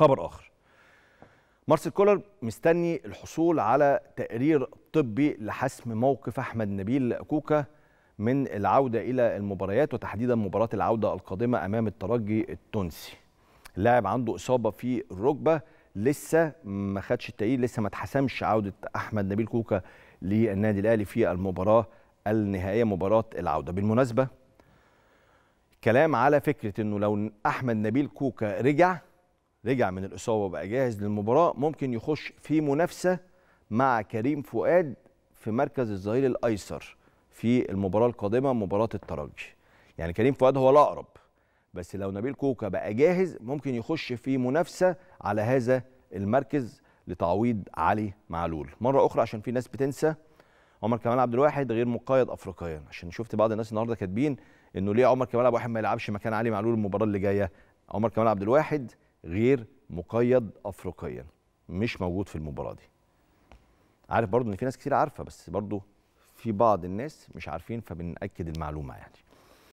خبر اخر مارسيل كولر مستني الحصول على تقرير طبي لحسم موقف احمد نبيل كوكا من العوده الى المباريات وتحديدا مباراه العوده القادمه امام الترجي التونسي اللاعب عنده اصابه في الركبه لسه ما خدش التقرير لسه ما اتحسمش عوده احمد نبيل كوكا للنادي الاهلي في المباراه النهائيه مباراه العوده بالمناسبه كلام على فكره انه لو احمد نبيل كوكا رجع رجع من الاصابه وبقى جاهز للمباراه ممكن يخش في منافسه مع كريم فؤاد في مركز الظهير الايسر في المباراه القادمه مباراه الترجي يعني كريم فؤاد هو الاقرب بس لو نبيل كوكا بقى جاهز ممكن يخش في منافسه على هذا المركز لتعويض علي معلول مره اخرى عشان في ناس بتنسى عمر كمال عبد الواحد غير مقيد افريقيا عشان شفت بعض الناس النهارده كاتبين انه ليه عمر كمال عبد الواحد ما يلعبش مكان علي معلول المباراه اللي جايه عمر كمال عبد الواحد غير مقيد افريقيا مش موجود في المباراه دي عارف برضو ان في ناس كتير عارفه بس برضو في بعض الناس مش عارفين فبنأكد المعلومه يعني